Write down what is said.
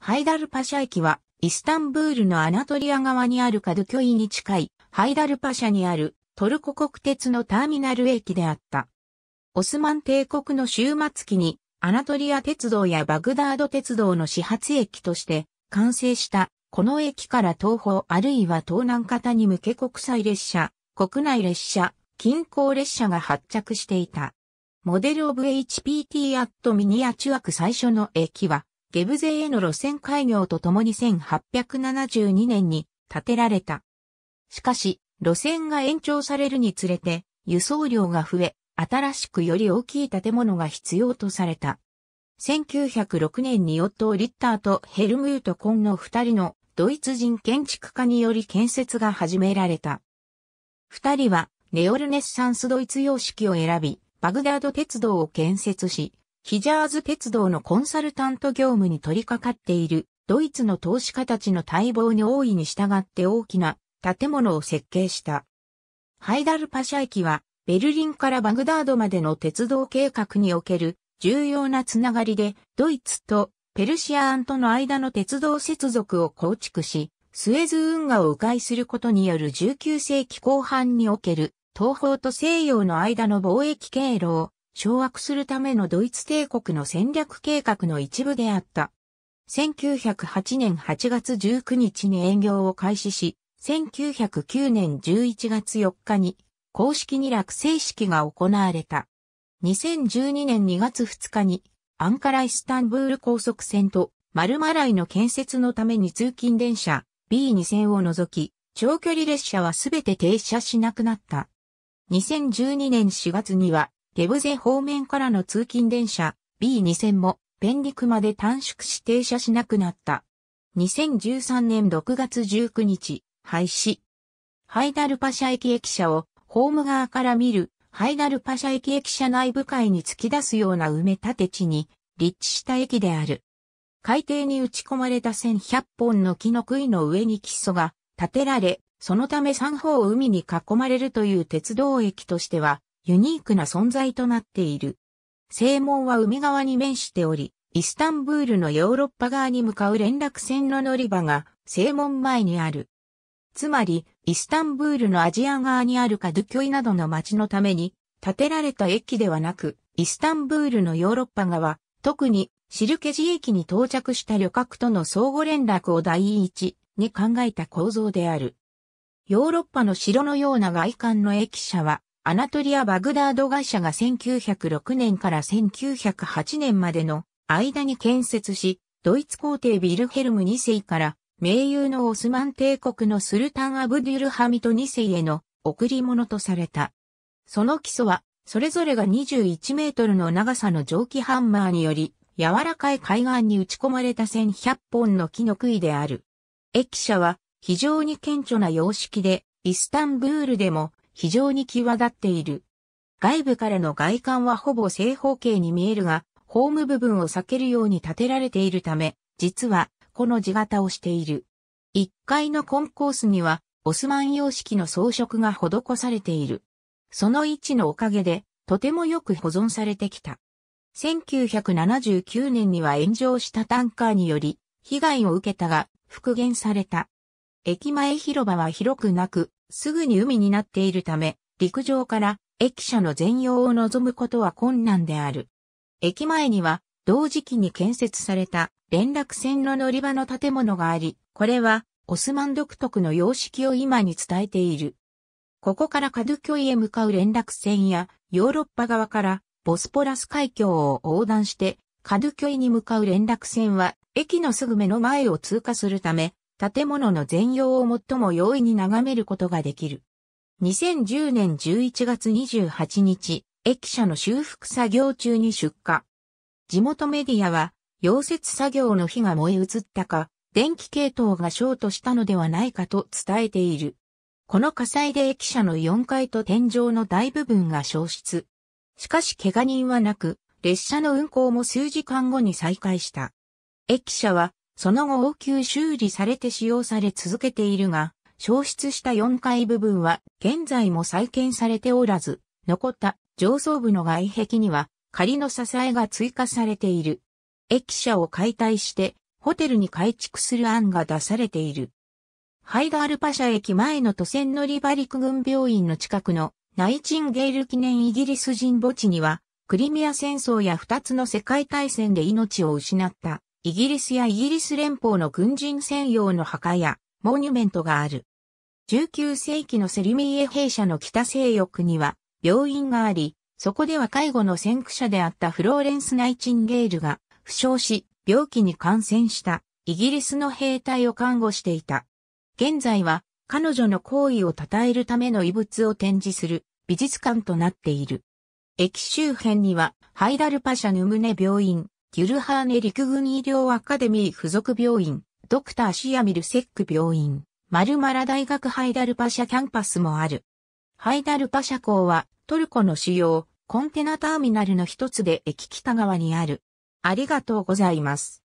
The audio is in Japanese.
ハイダルパシャ駅は、イスタンブールのアナトリア側にあるカドキョイに近い、ハイダルパシャにあるトルコ国鉄のターミナル駅であった。オスマン帝国の終末期に、アナトリア鉄道やバグダード鉄道の始発駅として完成したこの駅から東方あるいは東南方に向け国際列車、国内列車、近郊列車が発着していた。モデルオブ HPT アットミニアチュアク最初の駅はゲブゼへの路線開業とともに1872年に建てられた。しかし、路線が延長されるにつれて、輸送量が増え、新しくより大きい建物が必要とされた。1906年にヨットリッターとヘルムート・コンの二人のドイツ人建築家により建設が始められた。二人はネオルネッサンスドイツ様式を選び、バグダード鉄道を建設し、ヒジャーズ鉄道のコンサルタント業務に取り掛かっているドイツの投資家たちの待望に大いに従って大きな建物を設計した。ハイダルパシャ駅はベルリンからバグダードまでの鉄道計画における重要なつながりでドイツとペルシアンとの間の鉄道接続を構築し、スエズ運河を迂回することによる19世紀後半における東方と西洋の間の貿易経路を掌握するためのドイツ帝国の戦略計画の一部であった。1908年8月19日に営業を開始し、1909年11月4日に公式に落成式が行われた。2012年2月2日にアンカライスタンブール高速線とマルマライの建設のために通勤電車 B2 線を除き、長距離列車はすべて停車しなくなった。2012年4月にはゲブゼ方面からの通勤電車 B2000 もペンディクまで短縮し停車しなくなった。2013年6月19日、廃止。ハイダルパシャ駅駅舎をホーム側から見るハイダルパシャ駅駅舎内部界に突き出すような埋め立て地に立地した駅である。海底に打ち込まれた1100本の木の杭の上に基礎が建てられ、そのため三方を海に囲まれるという鉄道駅としてはユニークな存在となっている。正門は海側に面しており、イスタンブールのヨーロッパ側に向かう連絡船の乗り場が正門前にある。つまり、イスタンブールのアジア側にあるカドゥキョイなどの町のために建てられた駅ではなく、イスタンブールのヨーロッパ側、特にシルケジ駅に到着した旅客との相互連絡を第一に考えた構造である。ヨーロッパの城のような外観の駅舎は、アナトリア・バグダード会社が1906年から1908年までの間に建設し、ドイツ皇帝ビルヘルム2世から盟友のオスマン帝国のスルタン・アブデュルハミト2世への贈り物とされた。その基礎は、それぞれが21メートルの長さの蒸気ハンマーにより、柔らかい海岸に打ち込まれた1100本の木の杭である。駅舎は非常に顕著な様式で、イスタンブールでも非常に際立っている。外部からの外観はほぼ正方形に見えるが、ホーム部分を避けるように建てられているため、実は、この字型をしている。1階のコンコースには、オスマン様式の装飾が施されている。その位置のおかげで、とてもよく保存されてきた。1979年には炎上したタンカーにより、被害を受けたが、復元された。駅前広場は広くなく、すぐに海になっているため、陸上から駅舎の全容を望むことは困難である。駅前には同時期に建設された連絡線の乗り場の建物があり、これはオスマン独特の様式を今に伝えている。ここからカドゥキョイへ向かう連絡船やヨーロッパ側からボスポラス海峡を横断してカドゥキョイに向かう連絡船は駅のすぐ目の前を通過するため建物の全容を最も容易に眺めることができる。2010年11月28日、駅舎の修復作業中に出火。地元メディアは、溶接作業の火が燃え移ったか、電気系統がショートしたのではないかと伝えている。この火災で駅舎の4階と天井の大部分が消失。しかし怪我人はなく、列車の運行も数時間後に再開した。駅舎はその後応急修理されて使用され続けているが、消失した4階部分は現在も再建されておらず、残った上層部の外壁には仮の支えが追加されている。駅舎を解体してホテルに改築する案が出されている。ハイガールパシャ駅前の都線乗り場陸軍病院の近くのナイチンゲール記念イギリス人墓地にはクリミア戦争や2つの世界大戦で命を失ったイギリスやイギリス連邦の軍人専用の墓やモニュメントがある。19世紀のセリミエ兵舎の北西翼には病院があり、そこでは介護の先駆者であったフローレンス・ナイチンゲールが負傷し、病気に感染したイギリスの兵隊を看護していた。現在は彼女の行為を称えるための遺物を展示する美術館となっている。駅周辺にはハイダルパシャヌムネ病院、ギュルハーネ陸軍医療アカデミー附属病院、ドクターシアミルセック病院、マルマラ大学ハイダルパシャキャンパスもある。ハイダルパシャ港はトルコの主要コンテナターミナルの一つで駅北側にある。ありがとうございます。